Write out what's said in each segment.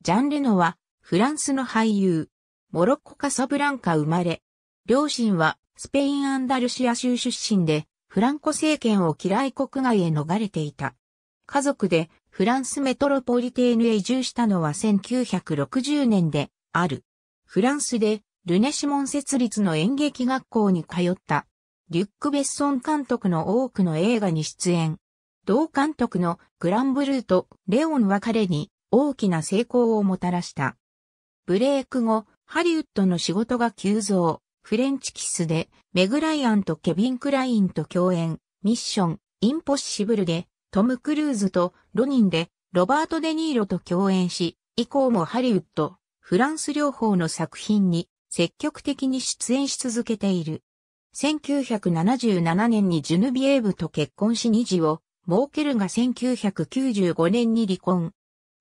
ジャン・レノは、フランスの俳優、モロッコカサブランカ生まれ、両親はスペインアンダルシア州出身で、フランコ政権を嫌い国外へ逃れていた。家族でフランスメトロポリテーヌへ移住したのは1960年である。フランスでルネシモン設立の演劇学校に通った。リュック・ベッソン監督の多くの映画に出演。同監督のグランブルーとレオンは彼に大きな成功をもたらした。ブレイク後、ハリウッドの仕事が急増、フレンチキスで、メグライアンとケビン・クラインと共演、ミッション、インポッシブルで、トム・クルーズとロニンで、ロバート・デ・ニーロと共演し、以降もハリウッド、フランス両方の作品に積極的に出演し続けている。1977年にジュヌビエーブと結婚し2児を儲けるが1995年に離婚。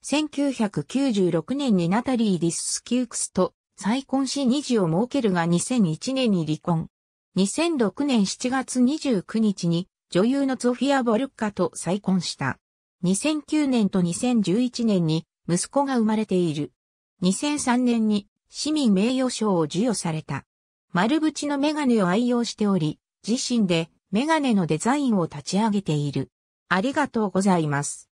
1996年にナタリー・ディスキュークスと再婚し2児を設けるが2001年に離婚。2006年7月29日に女優のゾフィア・ボルッカと再婚した。2009年と2011年に息子が生まれている。2003年に市民名誉賞を授与された。丸縁のメガネを愛用しており、自身でメガネのデザインを立ち上げている。ありがとうございます。